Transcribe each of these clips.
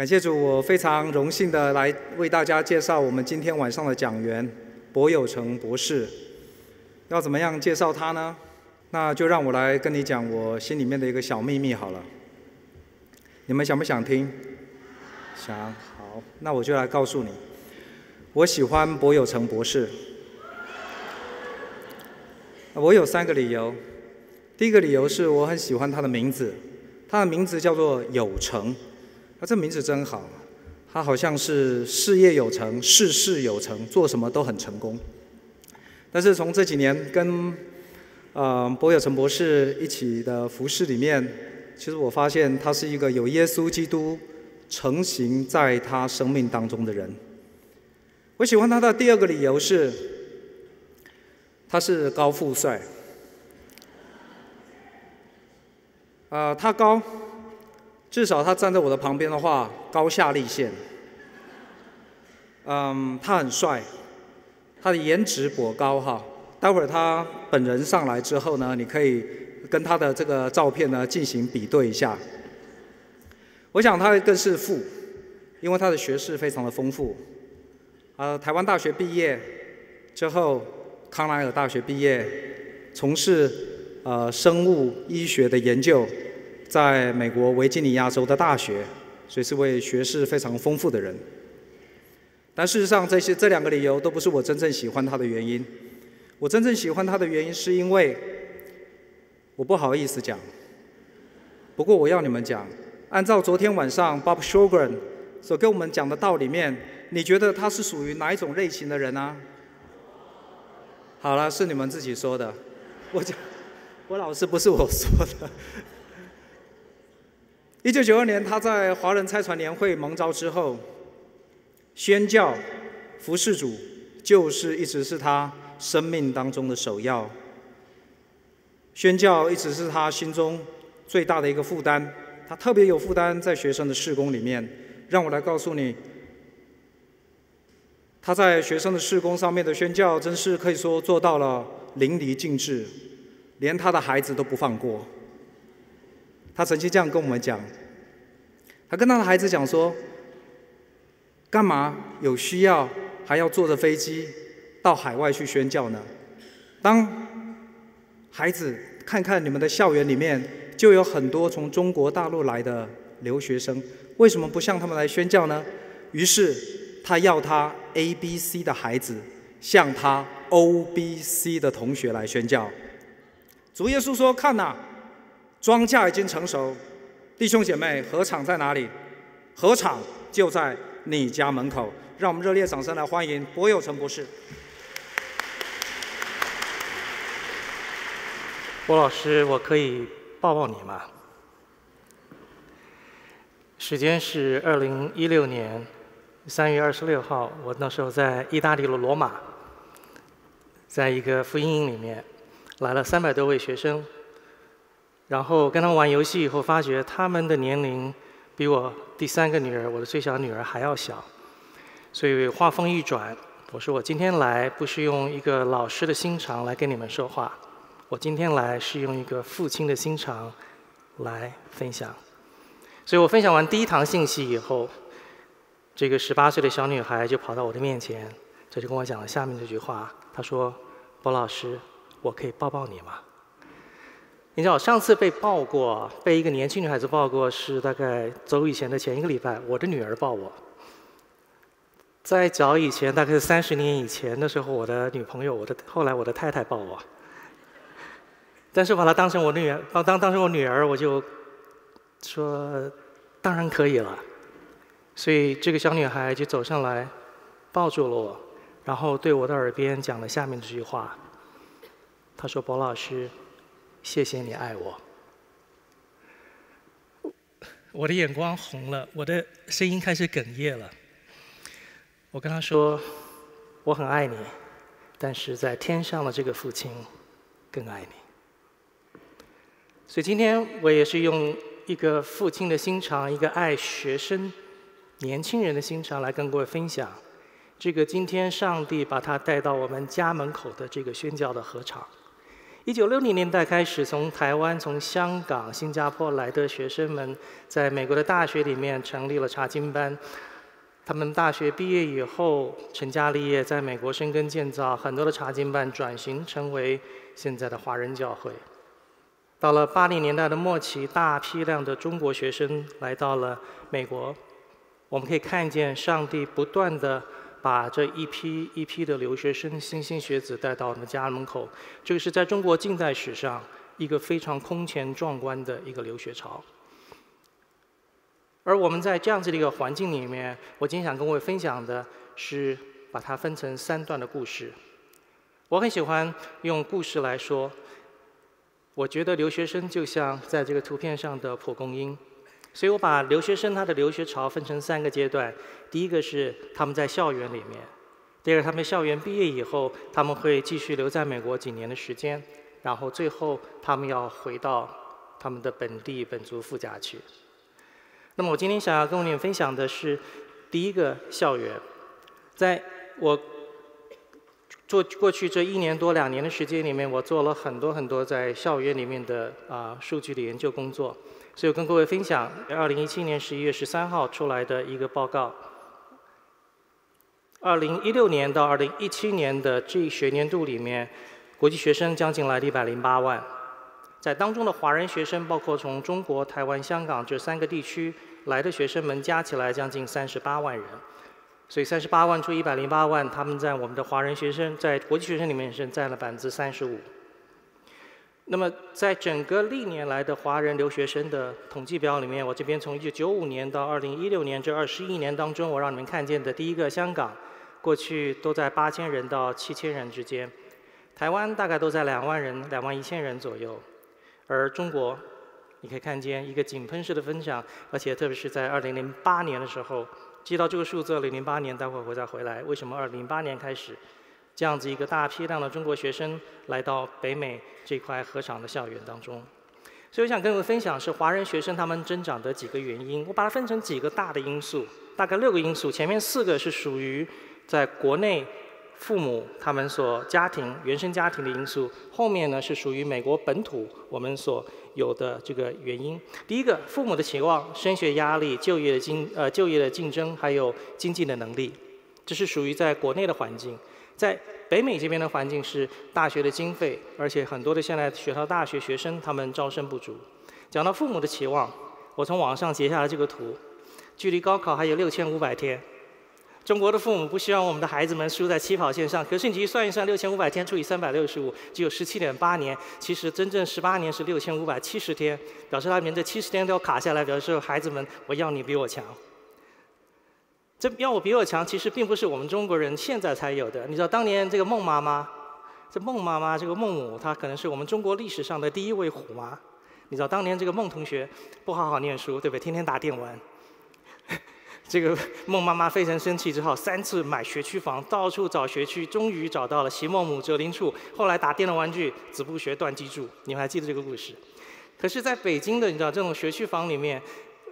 感谢主，我非常荣幸的来为大家介绍我们今天晚上的讲员博有成博士。要怎么样介绍他呢？那就让我来跟你讲我心里面的一个小秘密好了。你们想不想听？想。好，那我就来告诉你，我喜欢博有成博士。我有三个理由。第一个理由是我很喜欢他的名字，他的名字叫做有成。他这名字真好，他好像是事业有成、事事有成，做什么都很成功。但是从这几年跟呃博友成博士一起的服饰里面，其实我发现他是一个有耶稣基督成型在他生命当中的人。我喜欢他的第二个理由是，他是高富帅。啊，他高。至少他站在我的旁边的话，高下立现。嗯，他很帅，他的颜值颇高哈。待会儿他本人上来之后呢，你可以跟他的这个照片呢进行比对一下。我想他更是富，因为他的学识非常的丰富。呃，台湾大学毕业之后，康奈尔大学毕业，从事呃生物医学的研究。在美国维吉尼亚州的大学，所以是位学识非常丰富的人。但事实上，这些这两个理由都不是我真正喜欢他的原因。我真正喜欢他的原因是因为我不好意思讲。不过我要你们讲，按照昨天晚上 Bob s h r g g e n 所跟我们讲的道理，面你觉得他是属于哪一种类型的人啊？好了，是你们自己说的。我讲，我老师不是我说的。一九九二年，他在华人拆船年会蒙召之后，宣教服侍主，就是一直是他生命当中的首要。宣教一直是他心中最大的一个负担，他特别有负担在学生的事工里面。让我来告诉你，他在学生的事工上面的宣教，真是可以说做到了淋漓尽致，连他的孩子都不放过。他曾经这样跟我们讲，他跟他的孩子讲说：“干嘛有需要还要坐着飞机到海外去宣教呢？当孩子看看你们的校园里面就有很多从中国大陆来的留学生，为什么不向他们来宣教呢？”于是他要他 A B C 的孩子向他 O B C 的同学来宣教。主耶稣说：“看呐！”庄稼已经成熟，弟兄姐妹，禾场在哪里？禾场就在你家门口。让我们热烈掌声来欢迎柏友成博士。郭老师，我可以抱抱你吗？时间是二零一六年三月二十六号，我那时候在意大利的罗马，在一个福音营里面，来了三百多位学生。然后跟他们玩游戏以后，发觉他们的年龄比我第三个女儿，我的最小女儿还要小，所以话锋一转，我说我今天来不是用一个老师的心肠来跟你们说话，我今天来是用一个父亲的心肠来分享。所以我分享完第一堂信息以后，这个十八岁的小女孩就跑到我的面前，她就跟我讲了下面这句话：她说，博老师，我可以抱抱你吗？你知我上次被抱过，被一个年轻女孩子抱过，是大概走以前的前一个礼拜，我的女儿抱我。在早以前，大概是三十年以前的时候，我的女朋友，我的后来我的太太抱我。但是把她当成我的女，当当成我女儿，我就说当然可以了。所以这个小女孩就走上来，抱住了我，然后对我的耳边讲了下面这句话。她说：“薄老师。”谢谢你爱我。我的眼光红了，我的声音开始哽咽了。我跟他说：“我很爱你，但是在天上的这个父亲更爱你。”所以今天我也是用一个父亲的心肠，一个爱学生、年轻人的心肠来跟各位分享这个今天上帝把他带到我们家门口的这个宣教的合场。一九六零年代开始，从台湾、从香港、新加坡来的学生们，在美国的大学里面成立了查经班。他们大学毕业以后，成家立业，在美国生根建造。很多的查经班转型成为现在的华人教会。到了八零年代的末期，大批量的中国学生来到了美国。我们可以看见上帝不断的。把这一批一批的留学生、莘莘学子带到我们家门口，这个是在中国近代史上一个非常空前壮观的一个留学潮。而我们在这样子的一个环境里面，我今天想跟各位分享的是把它分成三段的故事。我很喜欢用故事来说，我觉得留学生就像在这个图片上的蒲公英。所以我把留学生他的留学潮分成三个阶段，第一个是他们在校园里面，第二他们校园毕业以后，他们会继续留在美国几年的时间，然后最后他们要回到他们的本地本族父家去。那么我今天想要跟你们分享的是第一个校园，在我。做过去这一年多两年的时间里面，我做了很多很多在校园里面的啊数据的研究工作，所以我跟各位分享，2017年11月13号出来的一个报告。2016年到2017年的这一学年度里面，国际学生将近来了一百零八万，在当中的华人学生，包括从中国、台湾、香港这三个地区来的学生们，加起来将近三十八万人。所以三十八万除一百零八万，他们在我们的华人学生，在国际学生里面是占了百分之三十五。那么在整个历年来的华人留学生的统计表里面，我这边从一九九五年到二零一六年这二十一年当中，我让你们看见的第一个香港，过去都在八千人到七千人之间；台湾大概都在两万人、两万一千人左右；而中国，你可以看见一个井喷式的分享，而且特别是在二零零八年的时候。记到这个数字，零零八年，待会儿我再回来。为什么二零零八年开始，这样子一个大批量的中国学生来到北美这块合场的校园当中？所以我想跟我的分享是，华人学生他们增长的几个原因，我把它分成几个大的因素，大概六个因素。前面四个是属于在国内。父母他们所家庭原生家庭的因素，后面呢是属于美国本土我们所有的这个原因。第一个，父母的期望、升学压力、就业的竞呃就业的竞争，还有经济的能力，这是属于在国内的环境。在北美这边的环境是大学的经费，而且很多的现在学校大学学生他们招生不足。讲到父母的期望，我从网上截下来这个图，距离高考还有六千五百天。中国的父母不希望我们的孩子们输在起跑线上，可是你去算一算，六千五百天除以三百六十五，只有十七点八年。其实真正十八年是六千五百七十天，表示他连这七十天都要卡下来，表示孩子们我要你比我强。这要我比我强，其实并不是我们中国人现在才有的。你知道当年这个孟妈妈，这孟妈妈这个孟母，她可能是我们中国历史上的第一位虎妈。你知道当年这个孟同学不好好念书，对不对？天天打电玩。这个孟妈妈非常生气，只好三次买学区房，到处找学区，终于找到了席梦母折林处。后来打电动玩具，子不学，断机杼。你们还记得这个故事？可是，在北京的，你知道这种学区房里面，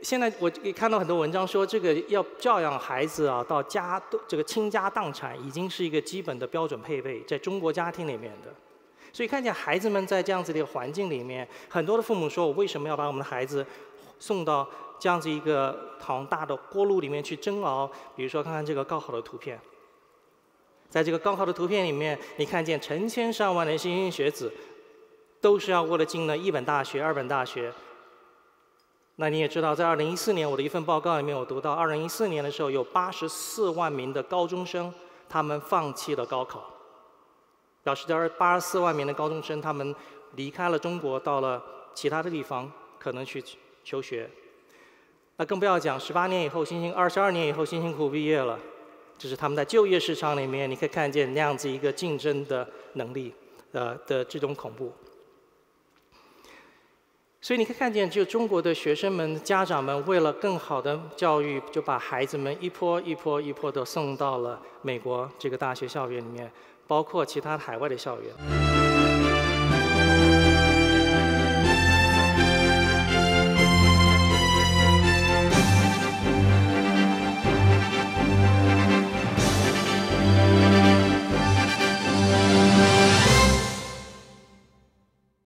现在我也看到很多文章说，这个要教养孩子啊，到家都这个倾家荡产，已经是一个基本的标准配备，在中国家庭里面的。所以看见孩子们在这样子的一个环境里面，很多的父母说，我为什么要把我们的孩子送到？这样子一个庞大的锅炉里面去蒸熬，比如说看看这个高考的图片，在这个高考的图片里面，你看见成千上万的莘莘学子，都是要为了进了一本大学、二本大学。那你也知道，在二零一四年我的一份报告里面，我读到二零一四年的时候，有八十四万名的高中生，他们放弃了高考，表示这八十四万名的高中生，他们离开了中国，到了其他的地方，可能去求学。那更不要讲，十八年以后辛辛二十二年以后辛辛苦苦毕业了，这是他们在就业市场里面，你可以看见那样子一个竞争的能力，呃的这种恐怖。所以你可以看见，就中国的学生们、家长们为了更好的教育，就把孩子们一波一波一波的送到了美国这个大学校园里面，包括其他海外的校园。